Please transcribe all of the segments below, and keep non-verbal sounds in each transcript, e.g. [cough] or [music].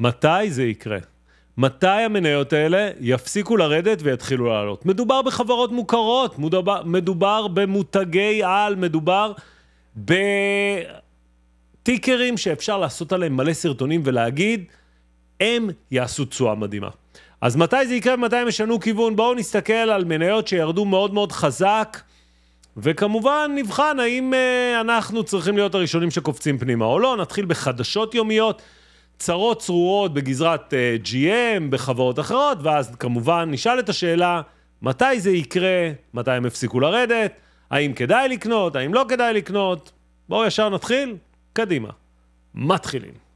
מתי זה יקרה? מתי המניות האלה יפסיקו לרדת ויתחילו לעלות? מדובר בחברות מוכרות, מדובר, מדובר במותגי על, מדובר בטיקרים שאפשר לעשות עליהם מלא סרטונים ולהגיד, הם יעשו תשואה מדהימה. אז מתי זה יקרה ומתי הם ישנו כיוון? בואו נסתכל על מניות שירדו מאוד מאוד חזק, וכמובן נבחן האם אה, אנחנו צריכים להיות הראשונים שקופצים פנימה או לא. נתחיל בחדשות יומיות. צרות צרורות בגזרת uh, אה, GM, בחברות אחרות, ואז כמובן נשאל את השאלה, מתי זה יקרה, מתי הם יפסיקו לרדת, האם כדאי לקנות, האם לא כדאי לקנות. בואו ישר נתחיל, קדימה. מתחילים.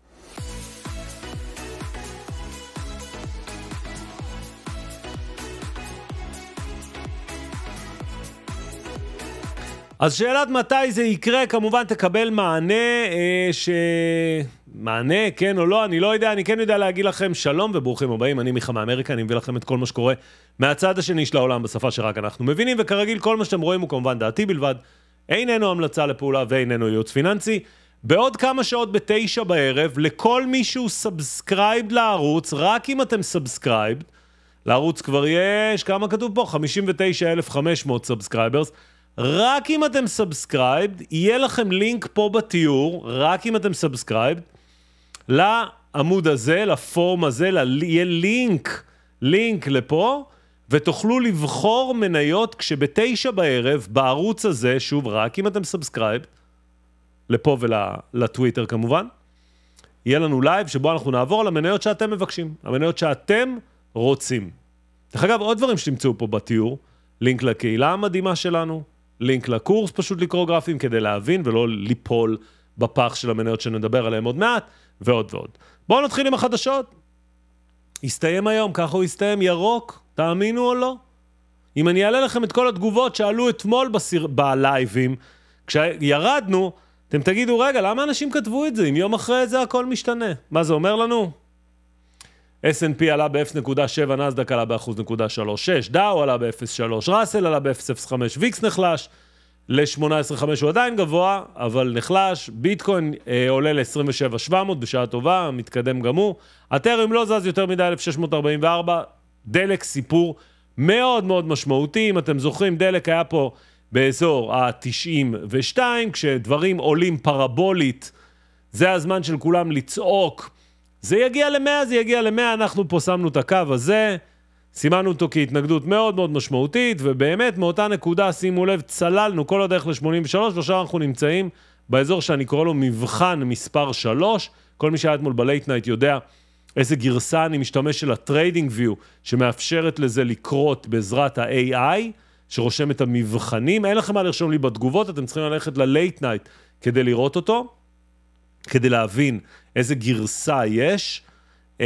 אז שאלת מתי זה יקרה, כמובן תקבל מענה אה, ש... מענה, כן או לא, אני לא יודע, אני כן יודע להגיד לכם שלום וברוכים הבאים, אני מיכה מאמריקה, אני מביא לכם את כל מה שקורה מהצד השני של העולם בשפה שרק אנחנו מבינים, וכרגיל כל מה שאתם רואים הוא כמובן דעתי בלבד, איננו המלצה לפעולה ואיננו ייעוץ פיננסי. בעוד כמה שעות בתשע בערב, לכל מי שהוא סאבסקרייבד לערוץ, רק אם אתם סאבסקרייבד, לערוץ כבר יש, כמה כתוב פה? 59,500 סאבסקרייברס. רק אם אתם סאבסקרייבד, יהיה לכם לינק פה בתיאור, רק אם אתם סאבסקרייבד, לעמוד הזה, לפורום הזה, ל... יהיה לינק, לינק לפה, ותוכלו לבחור מניות כשבתשע בערב, בערוץ הזה, שוב, רק אם אתם סאבסקרייבד, לפה ולטוויטר ול... כמובן, יהיה לנו לייב שבו אנחנו נעבור על המניות שאתם מבקשים, המניות שאתם רוצים. דרך אגב, עוד דברים שתמצאו פה בתיאור, לינק לקהילה המדהימה שלנו, לינק לקורס, פשוט לקרוא גרפים כדי להבין ולא ליפול בפח של המניות שנדבר עליהן עוד מעט, ועוד ועוד. בואו נתחיל עם החדשות. הסתיים היום, ככה הוא הסתיים, ירוק, תאמינו או לא. אם אני אעלה לכם את כל התגובות שעלו אתמול בסיר... בלייבים, כשירדנו, אתם תגידו, רגע, למה אנשים כתבו את זה? אם יום אחרי זה הכל משתנה. מה זה אומר לנו? S&P עלה ב-0.7, נסדק עלה ב-1.36, דאו עלה ב-0.3, ראסל עלה ב-0.05, ויקס נחלש ל-18.5, הוא עדיין גבוה, אבל נחלש, ביטקוין אה, עולה ל-27.700 בשעה טובה, מתקדם גם הוא, הטרם לא זז יותר מדי 1,644, דלק סיפור מאוד מאוד משמעותי, אם אתם זוכרים, דלק היה פה באזור ה-92, כשדברים עולים פרבולית, זה הזמן של כולם לצעוק. זה יגיע ל-100, זה יגיע ל-100, אנחנו פה שמנו את הקו הזה, סימנו אותו כהתנגדות מאוד מאוד משמעותית, ובאמת מאותה נקודה, שימו לב, צללנו כל הדרך ל-83, ועכשיו אנחנו נמצאים באזור שאני קורא לו מבחן מספר 3. כל מי שהיה אתמול בלייט נייט יודע איזה גרסה אני משתמש של הטריידינג ויו, שמאפשרת לזה לקרות בעזרת ה-AI, שרושם את המבחנים. אין לכם מה לרשום לי בתגובות, אתם צריכים ללכת ללייט נייט כדי לראות אותו, כדי להבין איזה גרסה יש. אמ,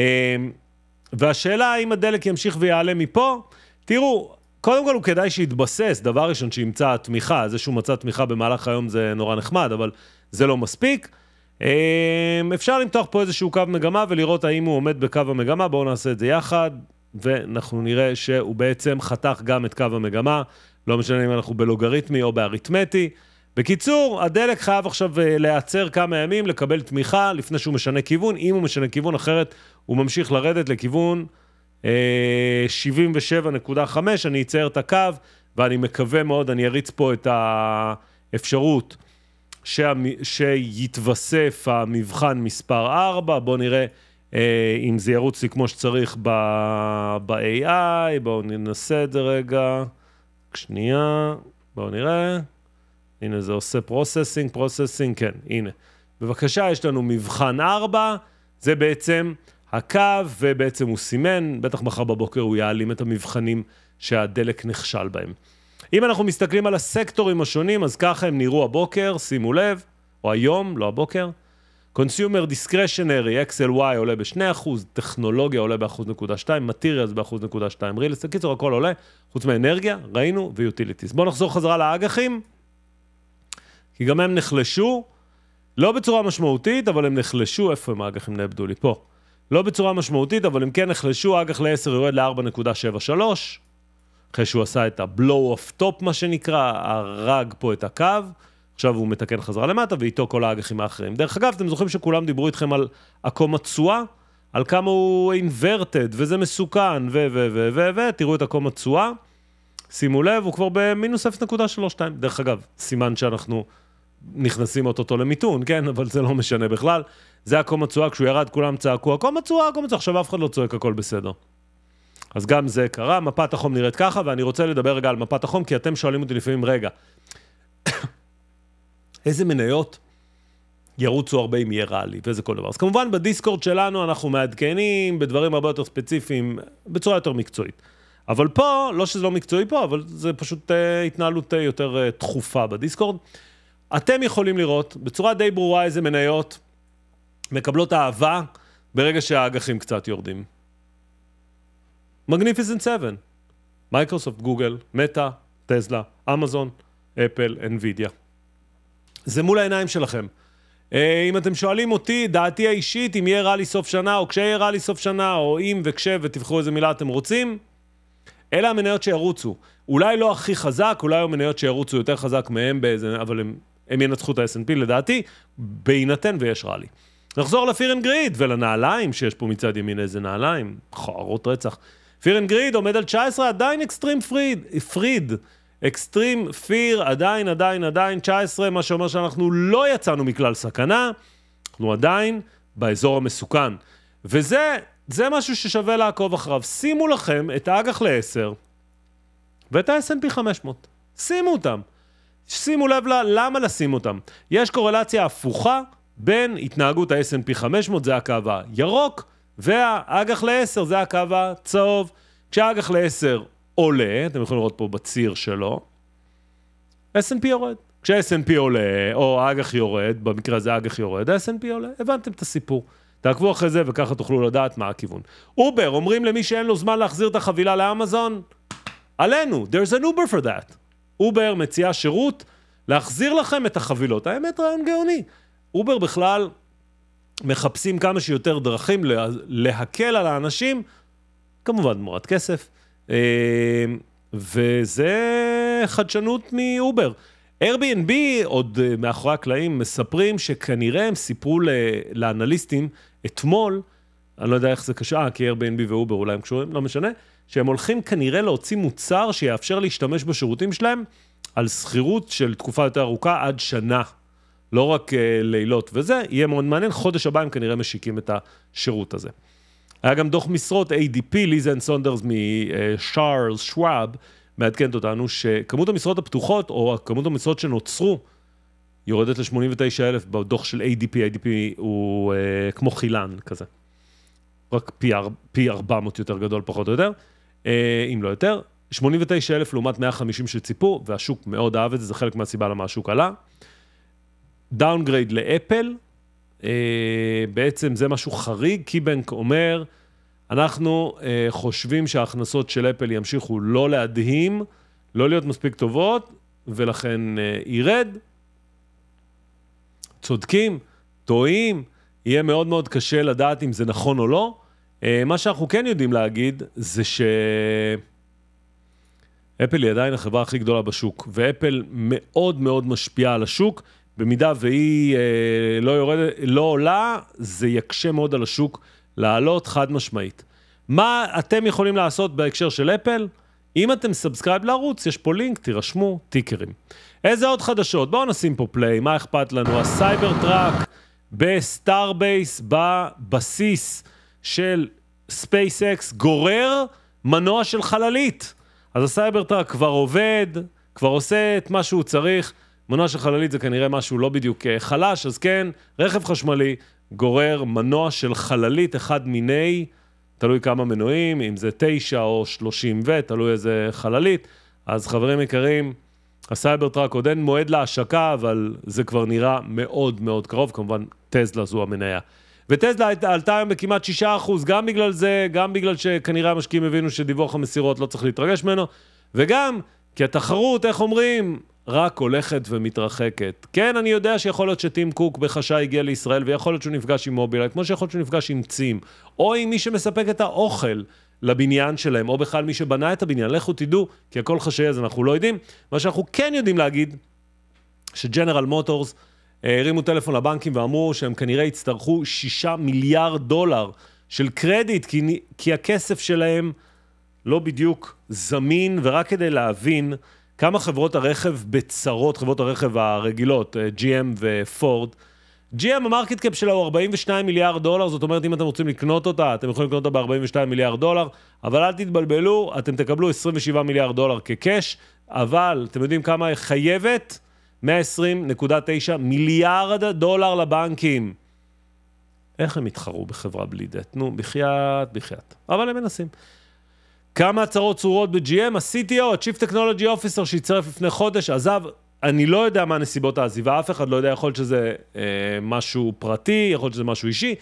והשאלה האם הדלק ימשיך ויעלה מפה, תראו, קודם כל הוא כדאי שיתבסס, דבר ראשון שימצא תמיכה, זה שהוא מצא תמיכה במהלך היום זה נורא נחמד, אבל זה לא מספיק. אמ, אפשר למתוח פה איזשהו קו מגמה ולראות האם הוא עומד בקו המגמה, בואו נעשה את זה יחד, ואנחנו נראה שהוא בעצם חתך גם את קו המגמה, לא משנה אם אנחנו בלוגריתמי או באריתמטי. בקיצור, הדלק חייב עכשיו אה, להיעצר כמה ימים, לקבל תמיכה לפני שהוא משנה כיוון. אם הוא משנה כיוון אחרת, הוא ממשיך לרדת לכיוון אה, 77.5, אני אצייר את הקו, ואני מקווה מאוד, אני אריץ פה את האפשרות ש... שיתווסף המבחן מספר 4. בואו נראה אה, אם זה ירוץ לי כמו שצריך ב... ב-AI, בואו ננסה את זה רגע. שנייה, בואו נראה. הנה, זה עושה פרוססינג, פרוססינג, כן, הנה. בבקשה, יש לנו מבחן 4, זה בעצם הקו, ובעצם הוא סימן, בטח מחר בבוקר הוא יעלים את המבחנים שהדלק נכשל בהם. אם אנחנו מסתכלים על הסקטורים השונים, אז ככה הם נראו הבוקר, שימו לב, או היום, לא הבוקר. Consumer Discretionary, XLY עולה ב-2%, טכנולוגיה עולה ב-1.2%, materials ב-1.2%, real estate, קיצור הכל עולה, חוץ מאנרגיה, ראינו, ויוטיליטיז. בואו נחזור חזרה לאג"חים. כי גם הם נחלשו, לא בצורה משמעותית, אבל הם נחלשו, איפה הם האג"חים נאבדו לי? פה. לא בצורה משמעותית, אבל הם כן נחלשו, האג"ח ל-10 יורד ל-4.73, אחרי שהוא עשה את ה-blow of top, מה שנקרא, הרג פה את הקו, עכשיו הוא מתקן חזרה למטה, ואיתו כל האג"חים האחרים. דרך אגב, אתם זוכרים שכולם דיברו איתכם על עקום התשואה? על כמה הוא inverted, וזה מסוכן, ו... ו... ו... ו... ו... תראו את עקום התשואה. שימו לב, הוא כבר במינוס 0.32. דרך אגב, סימן שאנחנו... נכנסים אוטוטו למיתון, כן? [laughs] אבל זה לא משנה בכלל. זה הקום התשואה, כשהוא ירד כולם צעקו, הקום התשואה, הקום התשואה, עכשיו אף אחד לא צועק, הכל בסדר. אז גם זה קרה, מפת החום נראית ככה, ואני רוצה לדבר רגע על מפת החום, כי אתם שואלים אותי לפעמים, רגע, [coughs] איזה מניות ירוצו הרבה אם יהיה רע לי, ואיזה כל דבר. אז כמובן בדיסקורד שלנו אנחנו מעדכנים בדברים הרבה יותר ספציפיים, בצורה יותר מקצועית. אבל פה, לא שזה לא מקצועי פה, אבל זה פשוט uh, התנהלות uh, יותר uh, תכופה בדיסקורד. אתם יכולים לראות בצורה די ברורה איזה מניות מקבלות אהבה ברגע שהאג"חים קצת יורדים. מגניפיסנט 7, מייקרוסופט, גוגל, מטא, טסלה, אמזון, אפל, NVIDIA. זה מול העיניים שלכם. אה, אם אתם שואלים אותי, דעתי האישית, אם יהיה רע לי סוף שנה, או כשיהיה רע לי סוף שנה, או אם וכש, ותבחרו איזה מילה אתם רוצים, אלה המניות שירוצו. אולי לא הכי חזק, אולי המניות שירוצו יותר חזק מהם באיזה, אבל הם הם ינצחו את ה-S&P לדעתי, בהינתן ויש ראלי. נחזור לפיר אנד גריד ולנעליים שיש פה מצד ימין, איזה נעליים, חוערות רצח. פיר אנד גריד עומד על 19, עדיין אקסטרים פריד, פריד. אקסטרים פיר עדיין, עדיין, עדיין 19, מה שאומר שאנחנו לא יצאנו מכלל סכנה, אנחנו עדיין באזור המסוכן. וזה זה משהו ששווה לעקוב אחריו. שימו לכם את האג"ח ל-10 ואת ה-S&P 500. שימו אותם. שימו לב לה, למה לשים אותם. יש קורלציה הפוכה בין התנהגות ה-S&P 500, זה הקו הירוק, והאג"ח ל-10 זה הקו הצהוב. כשהאג"ח ל-10 עולה, אתם יכולים לראות פה בציר שלו, S&P יורד. כשה-S&P עולה, או האג"ח יורד, במקרה הזה האג"ח יורד, ה-S&P עולה. הבנתם את הסיפור. תעקבו אחרי זה וככה תוכלו לדעת מה הכיוון. אובר, אומרים למי שאין לו זמן להחזיר את החבילה לאמזון, עלינו, there's an Uber for that. אובר מציעה שירות להחזיר לכם את החבילות. האמת, רעיון גאוני. אובר בכלל מחפשים כמה שיותר דרכים לה, להקל על האנשים, כמובן תמורת כסף, אה, וזה חדשנות מאובר. Airbnb, עוד אה, מאחורי הקלעים, מספרים שכנראה הם סיפרו לאנליסטים אתמול, אני לא יודע איך זה קשה, אה, כי Airbnb ואובר אולי הם קשורים, לא משנה, שהם הולכים כנראה להוציא מוצר שיאפשר להשתמש בשירותים שלהם על שכירות של תקופה יותר ארוכה עד שנה. לא רק uh, לילות וזה, יהיה מאוד מעניין, חודש הבא הם כנראה משיקים את השירות הזה. היה גם דוח משרות ADP, ליזן סונדרס משארלס שוואב, מעדכנת אותנו שכמות המשרות הפתוחות, או כמות המשרות שנוצרו, יורדת ל-89,000 בדוח של ADP, ADP הוא uh, כמו חילן כזה. רק פי, 400 יותר גדול פחות או יותר. אה, אם לא יותר. 89 אלף לעומת 150 שציפו, והשוק מאוד אהב את זה, זה חלק מהסיבה למה השוק עלה. דאונגרייד לאפל, אה, בעצם זה משהו חריג, קיבנק אומר, אנחנו אה, חושבים שההכנסות של אפל ימשיכו לא להדהים, לא להיות מספיק טובות, ולכן ירד. צודקים, טועים, יהיה מאוד מאוד קשה לדעת אם זה נכון או לא. אה, מה שאנחנו כן יודעים להגיד זה שאפל היא עדיין החברה הכי גדולה בשוק, ואפל מאוד מאוד משפיעה על השוק. במידה והיא אה, לא, יורד, לא עולה, זה יקשה מאוד על השוק לעלות חד משמעית. מה אתם יכולים לעשות בהקשר של אפל? אם אתם סאבסקרייב לערוץ, יש פה לינק, תירשמו, טיקרים. איזה עוד חדשות? בואו נשים פה פליי, מה אכפת לנו? הסייבר טראק בסטארבייס בבסיס. של ספייסקס גורר מנוע של חללית. אז הסייברטראק כבר עובד, כבר עושה את מה שהוא צריך. מנוע של חללית זה כנראה משהו לא בדיוק אה, חלש, אז כן, רכב חשמלי גורר מנוע של חללית, אחד מיני, תלוי כמה מנועים, אם זה 9 או 30 ו, תלוי איזה חללית. אז חברים יקרים, הסייברטראק עוד אין מועד להשקה, אבל זה כבר נראה מאוד מאוד קרוב, כמובן טסלה זו המניה. וטסלה עלתה היום בכמעט 6%, גם בגלל זה, גם בגלל שכנראה המשקיעים הבינו שדיווח המסירות לא צריך להתרגש ממנו, וגם כי התחרות, איך אומרים, רק הולכת ומתרחקת. כן, אני יודע שיכול להיות שטים קוק בחשאי הגיע לישראל, ויכול להיות שהוא נפגש עם מובילאי, כמו שיכול להיות שהוא נפגש עם צים, או עם מי שמספק את האוכל לבניין שלהם, או בכלל מי שבנה את הבניין. לכו תדעו, כי הכל חשאי אז אנחנו לא יודעים. מה שאנחנו כן יודעים להגיד, שג'נרל מוטורס, אה, הרימו טלפון לבנקים ואמרו שהם כנראה יצטרכו 6 מיליארד דולר של קרדיט, כי, כי הכסף שלהם לא בדיוק זמין, ורק כדי להבין כמה חברות הרכב בצרות, חברות הרכב הרגילות, אה, GM ופורד, GM המרקט קאפ שלה הוא 42 מיליארד דולר, זאת אומרת אם אתם רוצים לקנות אותה, אתם יכולים לקנות אותה ב-42 מיליארד דולר, אבל אל תתבלבלו, אתם תקבלו 27 מיליארד דולר כקאש, אבל אתם יודעים כמה היא חייבת? 120.9 מיליארד דולר לבנקים. איך הם יתחרו בחברה בלי דט? נו, בחייאת, בחייאת. אבל הם מנסים. כמה הצהרות צרורות ב-GM? ה-CTO, ה-Chief Technology Officer שהצטרף לפני חודש, עזב. אני לא יודע מה נסיבות העזיבה, אף אחד לא יודע, יכול להיות שזה אה, משהו פרטי, יכול להיות שזה משהו אישי,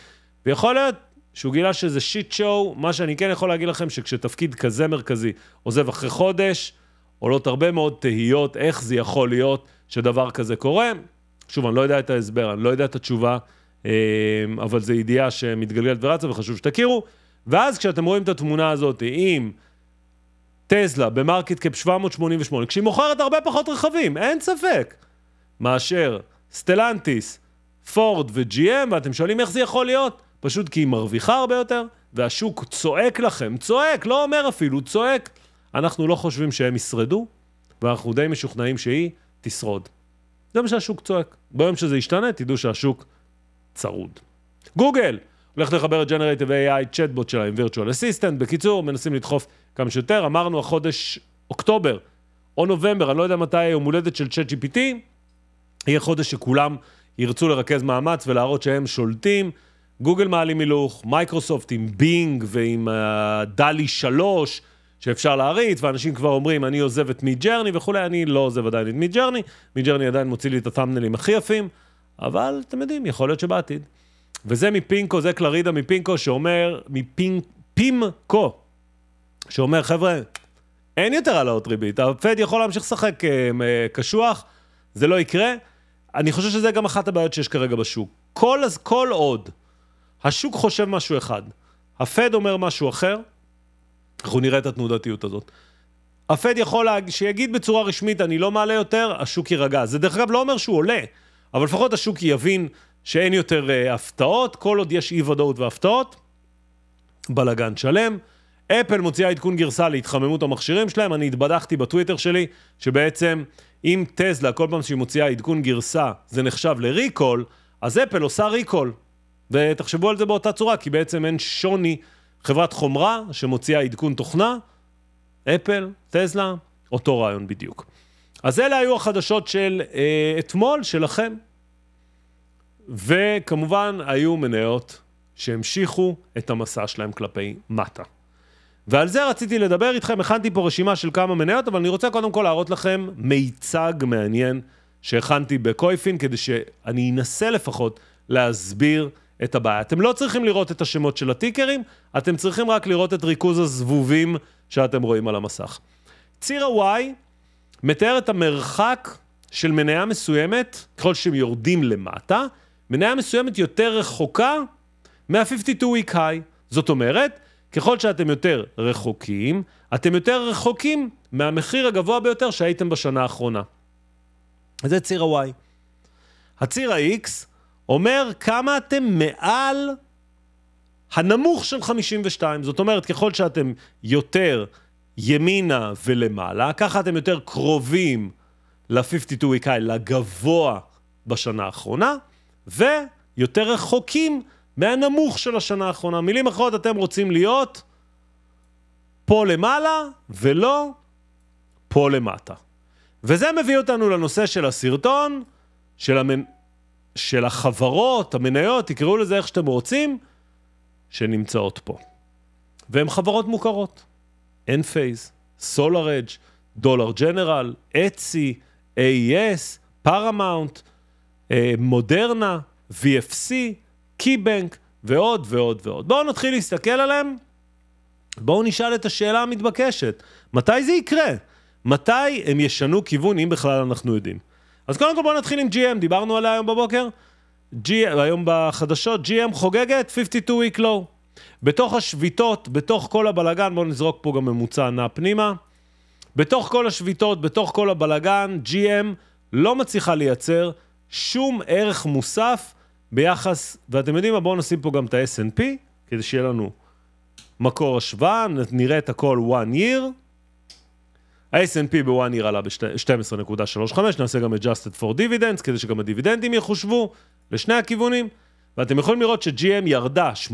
ויכול להיות שהוא גילה שזה שיט שואו. מה שאני כן יכול להגיד לכם, שכשתפקיד כזה מרכזי עוזב אחרי חודש, עולות הרבה מאוד תהיות איך זה יכול להיות שדבר כזה קורה. שוב, אני לא יודע את ההסבר, אני לא יודע את התשובה, אמ, אבל זו ידיעה שמתגלגלת ורצה וחשוב שתכירו. ואז כשאתם רואים את התמונה הזאת עם טסלה במרקט קאפ 788, כשהיא מוכרת הרבה פחות רכבים, אין ספק, מאשר סטלנטיס, פורד ו-GM, ואתם שואלים איך זה יכול להיות? פשוט כי היא מרוויחה הרבה יותר, והשוק צועק לכם, צועק, לא אומר אפילו, צועק. אנחנו לא חושבים שהם ישרדו, ואנחנו די משוכנעים שהיא תשרוד. זה מה שהשוק צועק. ביום שזה ישתנה, תדעו שהשוק צרוד. גוגל! הולך לחבר את Generative AI צ'טבוט שלה עם וירטואל אסיסטנט. בקיצור, מנסים לדחוף כמה שיותר. אמרנו החודש אוקטובר או נובמבר, אני לא יודע מתי יום הולדת של צ'אט GPT, יהיה חודש שכולם ירצו לרכז מאמץ ולהראות שהם שולטים. גוגל מעלים הילוך, מייקרוסופט עם בינג ועם אה, דלי uh, 3, שאפשר להריץ, ואנשים כבר אומרים, אני עוזב את מידג'רני וכולי, אני לא עוזב עדיין את מידג'רני, מידג'רני עדיין מוציא לי את התאמנלים הכי יפים, אבל אתם יודעים, יכול להיות שבעתיד. וזה מפינקו, זה קלרידה מפינקו שאומר, מפינקו, שאומר, חבר'ה, אין יותר העלאות ריבית, הפד יכול להמשיך לשחק אה, קשוח, זה לא יקרה. אני חושב שזה גם אחת הבעיות שיש כרגע בשוק. כל, כל עוד השוק חושב משהו אחד, הפד אומר משהו אחר, אנחנו נראה את התנודתיות הזאת. הפד יכול להג... שיגיד בצורה רשמית, אני לא מעלה יותר, השוק יירגע. זה דרך אגב לא אומר שהוא עולה, אבל לפחות השוק יבין שאין יותר uh, הפתעות, כל עוד יש אי ודאות והפתעות, בלאגן שלם. אפל מוציאה עדכון גרסה להתחממות המכשירים שלהם, אני התבדחתי בטוויטר שלי, שבעצם אם טזלה, כל פעם שהיא מוציאה עדכון גרסה, זה נחשב לריקול, אז אפל עושה ריקול. ותחשבו על זה באותה צורה, כי בעצם אין שוני חברת חומרה שמוציאה עדכון תוכנה, אפל, טסלה, אותו רעיון בדיוק. אז אלה היו החדשות של אה, אתמול, שלכם. וכמובן, היו מניות שהמשיכו את המסע שלהם כלפי מטה. ועל זה רציתי לדבר איתכם, הכנתי פה רשימה של כמה מניות, אבל אני רוצה קודם כל להראות לכם מיצג מעניין שהכנתי בקויפין, כדי שאני אנסה לפחות להסביר את הבעיה. אתם לא צריכים לראות את השמות של הטיקרים, אתם צריכים רק לראות את ריכוז הזבובים שאתם רואים על המסך. ציר ה-Y מתאר את המרחק של מניה מסוימת, ככל שהם יורדים למטה, מניה מסוימת יותר רחוקה מה-52 week high. זאת אומרת, ככל שאתם יותר רחוקים, אתם יותר רחוקים מהמחיר הגבוה ביותר שהייתם בשנה האחרונה. זה ציר ה-Y. הציר ה-X אומר כמה אתם מעל הנמוך של 52. זאת אומרת, ככל שאתם יותר ימינה ולמעלה, ככה אתם יותר קרובים ל-52 week high, לגבוה בשנה האחרונה, ויותר רחוקים מהנמוך של השנה האחרונה. מילים אחרות, אתם רוצים להיות פה למעלה ולא פה למטה. וזה מביא אותנו לנושא של הסרטון, של המנ... של החברות, המניות, תקראו לזה איך שאתם רוצים, שנמצאות פה. והן חברות מוכרות. Enphase, SolarEdge, דולר ג'נרל, אצי, AES, פרמאונט, מודרנה, VFC, KeyBank ועוד ועוד ועוד. בואו נתחיל להסתכל עליהם, בואו נשאל את השאלה המתבקשת, מתי זה יקרה? מתי הם ישנו כיוון, אם בכלל אנחנו יודעים? אז קודם כל בואו נתחיל עם GM, דיברנו עליה היום בבוקר. G, היום בחדשות, GM חוגגת 52 week low. בתוך השביתות, בתוך כל הבלגן, בואו נזרוק פה גם ממוצע נע פנימה. בתוך כל השביתות, בתוך כל הבלגן, GM לא מצליחה לייצר שום ערך מוסף ביחס, ואתם יודעים מה, בואו נשים פה גם את ה snp כדי שיהיה לנו מקור השוואה, נראה את הכל one year. ה-S&P בוואן לה ב-12.35, נעשה גם adjusted for dividends, כדי שגם הדיבידנדים יחושבו לשני הכיוונים. ואתם יכולים לראות ש-GM ירדה 8%,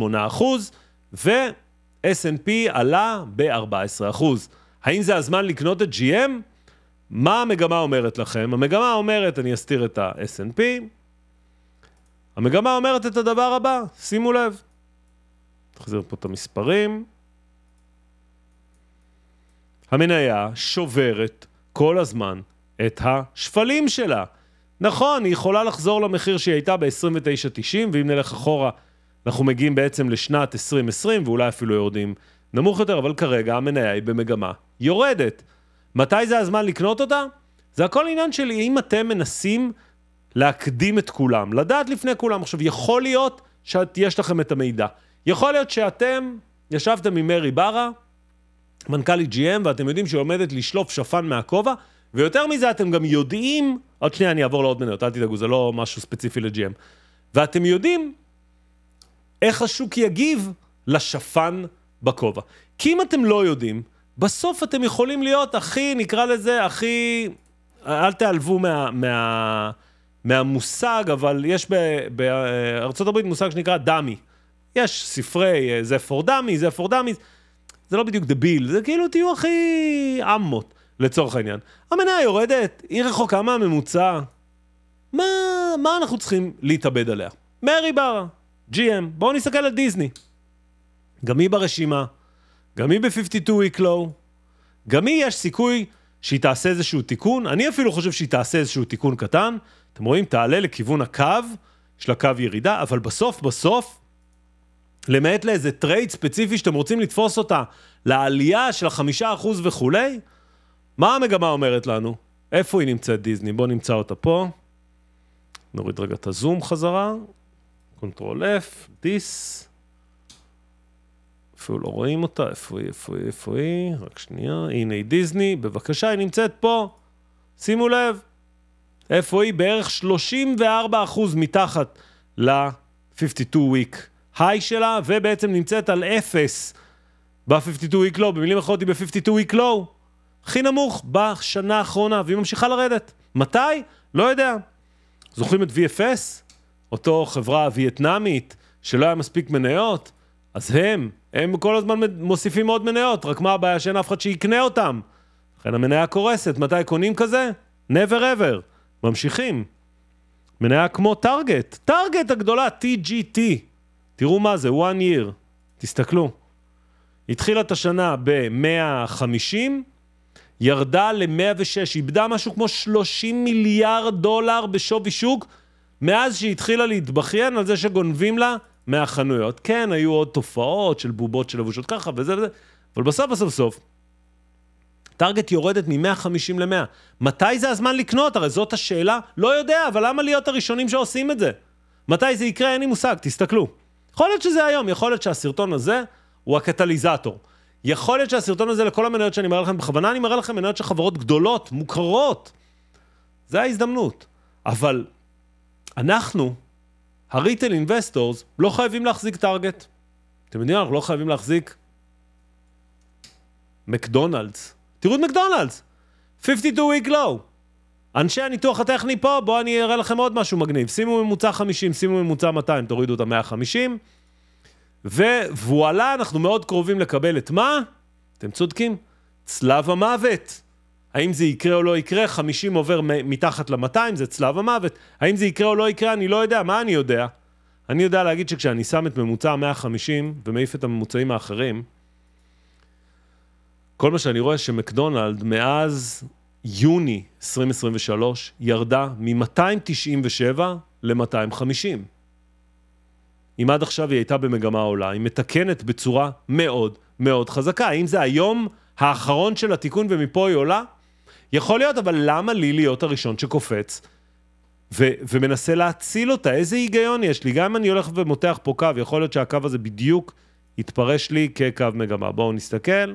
ו-S&P עלה ב-14%. האם זה הזמן לקנות את GM? מה המגמה אומרת לכם? המגמה אומרת, אני אסתיר את ה-S&P, המגמה אומרת את הדבר הבא, שימו לב. נחזיר פה את המספרים. המניה שוברת כל הזמן את השפלים שלה. נכון, היא יכולה לחזור למחיר שהיא הייתה ב-29.90, ואם נלך אחורה, אנחנו מגיעים בעצם לשנת 2020, ואולי אפילו יורדים נמוך יותר, אבל כרגע המניה היא במגמה יורדת. מתי זה הזמן לקנות אותה? זה הכל עניין של אם אתם מנסים להקדים את כולם, לדעת לפני כולם. עכשיו, יכול להיות שיש לכם את המידע. יכול להיות שאתם ישבתם עם מרי ברה, מנכ"לית GM, ואתם יודעים שהיא עומדת לשלוף שפן מהכובע, ויותר מזה, אתם גם יודעים, עוד שנייה אני אעבור לעוד מניות, אל תדאגו, זה לא משהו ספציפי ל-GM. ואתם יודעים איך השוק יגיב לשפן בכובע. כי אם אתם לא יודעים, בסוף אתם יכולים להיות הכי, נקרא לזה, הכי... אל תיעלבו מה, מה, מהמושג, אבל יש בארה״ב אה, מושג שנקרא דאמי. יש ספרי אה, זה פור דאמי, זה פור דאמי. זה לא בדיוק דביל, זה כאילו תהיו הכי אמות, לצורך העניין. המניה יורדת, היא רחוקה מהממוצע. מה, מה אנחנו צריכים להתאבד עליה? מרי ברה, GM, בואו נסתכל על דיסני. גם היא ברשימה, גם היא ב-52 week low, גם היא יש סיכוי שהיא תעשה איזשהו תיקון, אני אפילו חושב שהיא תעשה איזשהו תיקון קטן, אתם רואים, תעלה לכיוון הקו, יש לה קו ירידה, אבל בסוף בסוף למעט לאיזה טרייד ספציפי שאתם רוצים לתפוס אותה לעלייה של החמישה אחוז וכולי, מה המגמה אומרת לנו? איפה היא נמצאת דיסני? בואו נמצא אותה פה. נוריד רגע את הזום חזרה. קונטרול F, דיס. אפילו לא רואים אותה, איפה היא, איפה היא, איפה היא, רק שנייה, הנה היא דיסני, בבקשה, היא נמצאת פה, שימו לב, איפה היא? בערך 34% מתחת ל-52 week ההיי שלה, ובעצם נמצאת על אפס ב-52 week low, במילים אחרות היא ב-52 week low, הכי נמוך בשנה האחרונה, והיא ממשיכה לרדת. מתי? לא יודע. זוכרים את VFS? אותו חברה וייטנאמית שלא היה מספיק מניות? אז הם, הם כל הזמן מוסיפים עוד מניות, רק מה הבעיה שאין אף אחד שיקנה אותם? לכן המניה קורסת, מתי קונים כזה? never ever. ממשיכים. מניה כמו טארגט, טארגט הגדולה, TGT. תראו מה זה, one year, תסתכלו. התחילה את השנה ב-150, ירדה ל-106, איבדה משהו כמו 30 מיליארד דולר בשווי שוק מאז שהיא התחילה להתבכיין על זה שגונבים לה מהחנויות. כן, היו עוד תופעות של בובות של לבושות ככה וזה וזה, אבל בסוף בסוף סוף, טארגט יורדת מ-150 ל-100. מתי זה הזמן לקנות? הרי זאת השאלה. לא יודע, אבל למה להיות הראשונים שעושים את זה? מתי זה יקרה? אין לי מושג, תסתכלו. יכול להיות שזה היום, יכול להיות שהסרטון הזה הוא הקטליזטור. יכול להיות שהסרטון הזה לכל המניות שאני מראה לכם, בכוונה אני מראה לכם מניות של חברות גדולות, מוכרות. זה ההזדמנות. אבל אנחנו, הריטל אינבסטורס, לא חייבים להחזיק טארגט. אתם יודעים, אנחנו לא חייבים להחזיק מקדונלדס. תראו את מקדונלדס, 52 week low. אנשי הניתוח הטכני פה, בואו אני אראה לכם עוד משהו מגניב. שימו ממוצע 50, שימו ממוצע 200, תורידו את ה-150, ווואלה, אנחנו מאוד קרובים לקבל את מה? אתם צודקים, צלב המוות. האם זה יקרה או לא יקרה? 50 עובר מתחת ל-200, זה צלב המוות. האם זה יקרה או לא יקרה? אני לא יודע. מה אני יודע? אני יודע להגיד שכשאני שם את ממוצע ה 150 ומעיף את הממוצעים האחרים, כל מה שאני רואה שמקדונלד מאז יוני 2023 ירדה מ-297 ל-250. אם עד עכשיו היא הייתה במגמה עולה, היא מתקנת בצורה מאוד מאוד חזקה. האם זה היום האחרון של התיקון ומפה היא עולה? יכול להיות, אבל למה לי להיות הראשון שקופץ ו- ומנסה להציל אותה? איזה היגיון יש לי? גם אם אני הולך ומותח פה קו, יכול להיות שהקו הזה בדיוק יתפרש לי כקו מגמה. בואו נסתכל.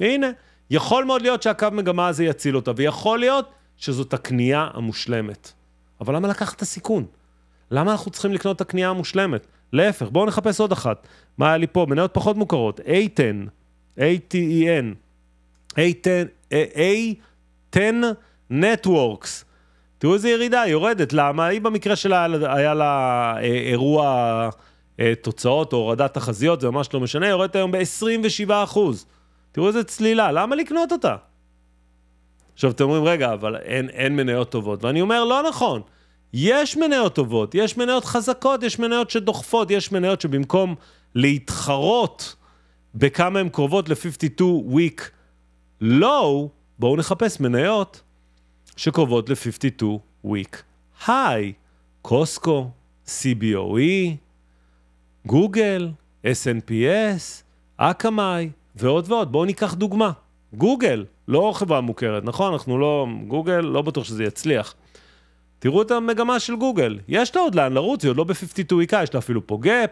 הנה, יכול מאוד להיות שהקו מגמה הזה יציל אותה, ויכול להיות שזאת הקנייה המושלמת. אבל למה לקחת את הסיכון? למה אנחנו צריכים לקנות את הקנייה המושלמת? להפך, בואו נחפש עוד אחת. מה היה לי פה? מניות פחות מוכרות. A10, A-T-E-N, A10, A10 Networks. תראו איזה ירידה, יורדת. למה? היא במקרה שלה היה לה אה, אירוע אה, תוצאות או הורדת תחזיות, זה ממש לא משנה, יורדת היום ב-27 אחוז. תראו איזה צלילה, למה לקנות אותה? עכשיו, אתם אומרים, רגע, אבל אין, אין מניות טובות. ואני אומר, לא נכון. יש מניות טובות, יש מניות חזקות, יש מניות שדוחפות, יש מניות שבמקום להתחרות בכמה הן קרובות ל-52 week low, בואו נחפש מניות שקרובות ל-52 week high. קוסקו, CBOE, גוגל, SNPS, אקמאי. ועוד ועוד. בואו ניקח דוגמה. גוגל, לא חברה מוכרת, נכון? אנחנו לא... גוגל, לא בטוח שזה יצליח. תראו את המגמה של גוגל. יש לה עוד לאן לרוץ, היא עוד לא ב-52 k יש לה אפילו פה גאפ,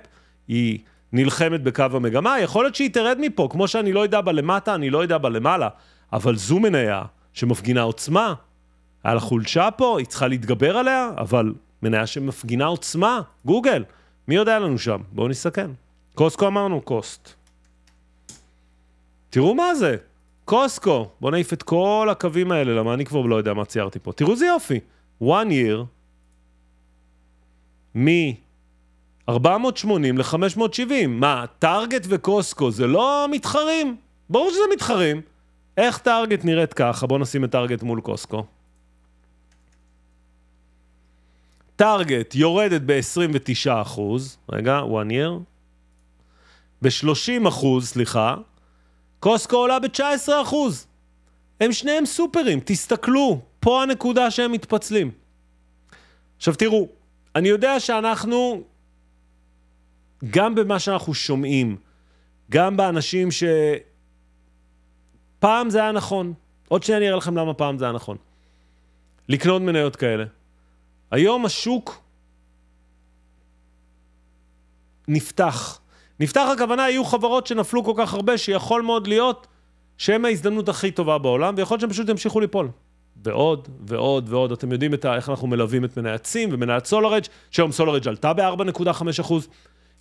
היא נלחמת בקו המגמה, יכול להיות שהיא תרד מפה, כמו שאני לא יודע בה למטה, אני לא יודע בה למעלה. אבל זו מניה שמפגינה עוצמה. על החולשה פה, היא צריכה להתגבר עליה, אבל מניה שמפגינה עוצמה, גוגל. מי יודע לנו שם? בואו נסתכן. קוסקו אמרנו, קוסט. תראו מה זה, קוסקו, בוא נעיף את כל הקווים האלה, למה אני כבר לא יודע מה ציירתי פה. תראו זה יופי, one year מ-480 ל-570. מה, טארגט וקוסקו זה לא מתחרים? ברור שזה מתחרים. איך טארגט נראית ככה? בואו נשים את טארגט מול קוסקו. טארגט יורדת ב-29%, אחוז, רגע, one year, ב-30%, אחוז, סליחה, קוסקו עולה ב-19%. הם שניהם סופרים, תסתכלו, פה הנקודה שהם מתפצלים. עכשיו תראו, אני יודע שאנחנו, גם במה שאנחנו שומעים, גם באנשים ש... פעם זה היה נכון, עוד שנייה אני אראה לכם למה פעם זה היה נכון, לקנות מניות כאלה. היום השוק נפתח. נפתח הכוונה, יהיו חברות שנפלו כל כך הרבה, שיכול מאוד להיות שהן ההזדמנות הכי טובה בעולם, ויכול להיות שהן פשוט ימשיכו ליפול. ועוד, ועוד, ועוד. אתם יודעים את ה, איך אנחנו מלווים את מניית סים ומניית סולארג', שהיום סולארג' עלתה ב-4.5%.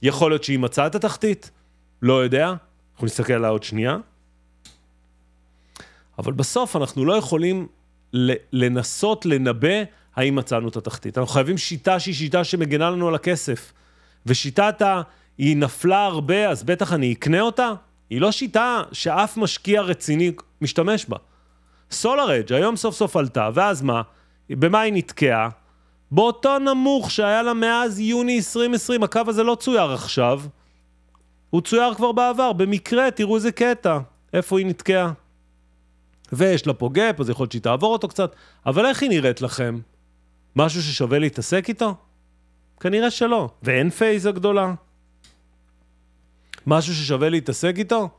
יכול להיות שהיא מצאה את התחתית, לא יודע, אנחנו נסתכל עליה עוד שנייה. אבל בסוף אנחנו לא יכולים לנסות לנבא האם מצאנו את התחתית. אנחנו חייבים שיטה שהיא שיטה שמגנה לנו על הכסף. ושיטת ה... היא נפלה הרבה, אז בטח אני אקנה אותה? היא לא שיטה שאף משקיע רציני משתמש בה. SolarEdge היום סוף סוף עלתה, ואז מה? במה היא נתקעה? באותו נמוך שהיה לה מאז יוני 2020, הקו הזה לא צויר עכשיו, הוא צויר כבר בעבר, במקרה, תראו איזה קטע, איפה היא נתקעה. ויש לה פה גאפ, אז יכול להיות שהיא תעבור אותו קצת, אבל איך היא נראית לכם? משהו ששווה להתעסק איתו? כנראה שלא. ואין פייז הגדולה? משהו ששווה להתעסק איתו?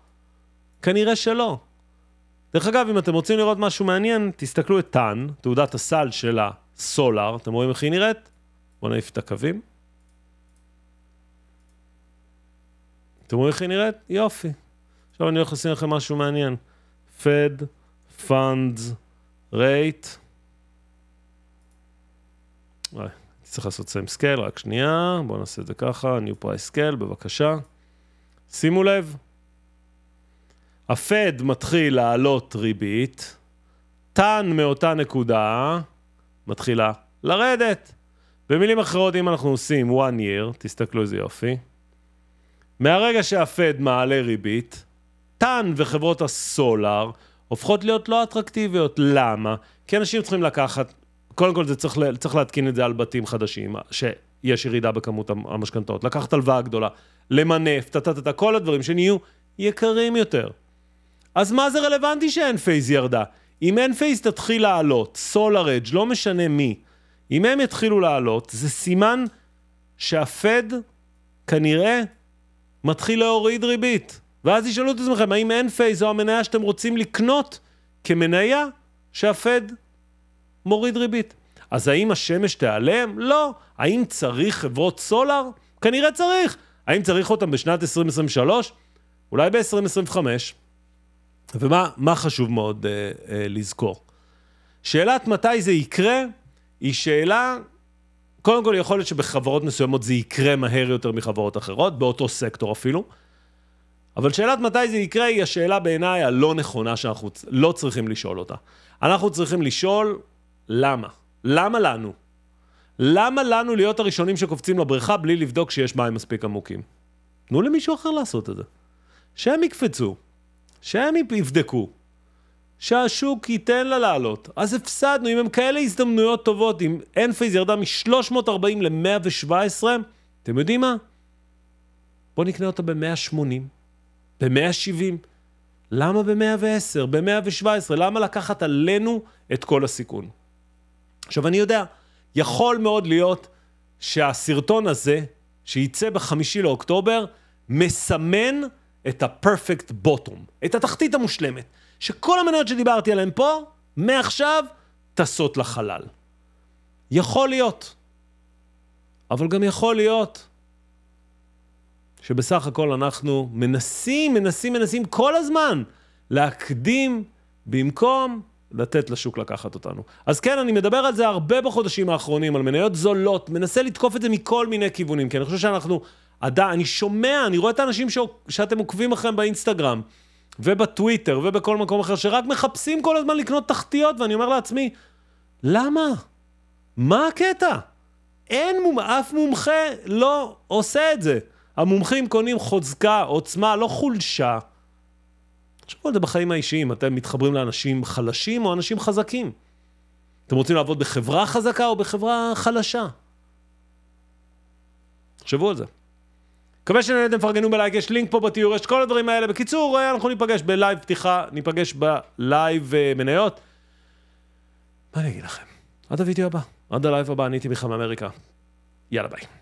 כנראה שלא. דרך אגב, אם אתם רוצים לראות משהו מעניין, תסתכלו את טאן, תעודת הסל של הסולאר, אתם רואים איך היא נראית? בואו נעיף את הקווים. אתם רואים איך היא נראית? יופי. עכשיו אני הולך לשים לכם משהו מעניין. Fed Funds Rate. וואי, צריך לעשות סיים סקייל, רק שנייה. בואו נעשה את זה ככה, New Price Scale, בבקשה. שימו לב, הפד מתחיל לעלות ריבית, טן מאותה נקודה מתחילה לרדת. במילים אחרות, אם אנחנו עושים one year, תסתכלו איזה יופי, מהרגע שהפד מעלה ריבית, טן וחברות הסולאר הופכות להיות לא אטרקטיביות. למה? כי אנשים צריכים לקחת, קודם כל זה צריך, צריך להתקין את זה על בתים חדשים, ש... יש ירידה בכמות המשכנתאות, לקחת הלוואה גדולה, למנף, טה-טה-טה, כל הדברים שנהיו יקרים יותר. אז מה זה רלוונטי שאין פייז ירדה? אם אין פייז תתחיל לעלות, SolarEdge, לא משנה מי, אם הם יתחילו לעלות, זה סימן שהפד כנראה מתחיל להוריד ריבית. ואז ישאלו את עצמכם, האם אין פייז זו המניה שאתם רוצים לקנות כמניה שהפד מוריד ריבית? אז האם השמש תיעלם? לא. האם צריך חברות סולאר? כנראה צריך. האם צריך אותן בשנת 2023? אולי ב-2025. ומה חשוב מאוד אה, אה, לזכור? שאלת מתי זה יקרה, היא שאלה, קודם כל יכול להיות שבחברות מסוימות זה יקרה מהר יותר מחברות אחרות, באותו סקטור אפילו. אבל שאלת מתי זה יקרה היא השאלה בעיניי הלא נכונה שאנחנו לא צריכים לשאול אותה. אנחנו צריכים לשאול למה. למה לנו? למה לנו להיות הראשונים שקופצים לבריכה בלי לבדוק שיש מים מספיק עמוקים? תנו למישהו אחר לעשות את זה. שהם יקפצו, שהם יבדקו, שהשוק ייתן לה לעלות. אז הפסדנו, אם הם כאלה הזדמנויות טובות, אם אנפייז ירדה מ-340 ל-117, אתם יודעים מה? בואו נקנה אותה ב-180, ב-170. למה ב-110, ב-117? למה לקחת עלינו את כל הסיכון? עכשיו, אני יודע, יכול מאוד להיות שהסרטון הזה, שייצא בחמישי לאוקטובר, מסמן את ה-perfect bottom, את התחתית המושלמת, שכל המניות שדיברתי עליהן פה, מעכשיו, טסות לחלל. יכול להיות. אבל גם יכול להיות שבסך הכל אנחנו מנסים, מנסים, מנסים כל הזמן להקדים במקום לתת לשוק לקחת אותנו. אז כן, אני מדבר על זה הרבה בחודשים האחרונים, על מניות זולות, מנסה לתקוף את זה מכל מיני כיוונים, כי אני חושב שאנחנו, עדיין, אני שומע, אני רואה את האנשים ש... שאתם עוקבים אחריהם באינסטגרם, ובטוויטר, ובכל מקום אחר, שרק מחפשים כל הזמן לקנות תחתיות, ואני אומר לעצמי, למה? מה הקטע? אין מומ... אף מומחה לא עושה את זה. המומחים קונים חוזקה, עוצמה, לא חולשה. תחשבו על זה בחיים האישיים, אתם מתחברים לאנשים חלשים או אנשים חזקים? אתם רוצים לעבוד בחברה חזקה או בחברה חלשה? תחשבו על זה. מקווה שנהנתם, פרגנו בלייק, יש לינק פה בתיאור, יש כל הדברים האלה. בקיצור, אה, אנחנו ניפגש בלייב פתיחה, ניפגש בלייב אה, מניות. מה אני אגיד לכם? עד הווידאו הבא, עד הלייב הבא, אני הייתי מיכה מאמריקה. יאללה ביי.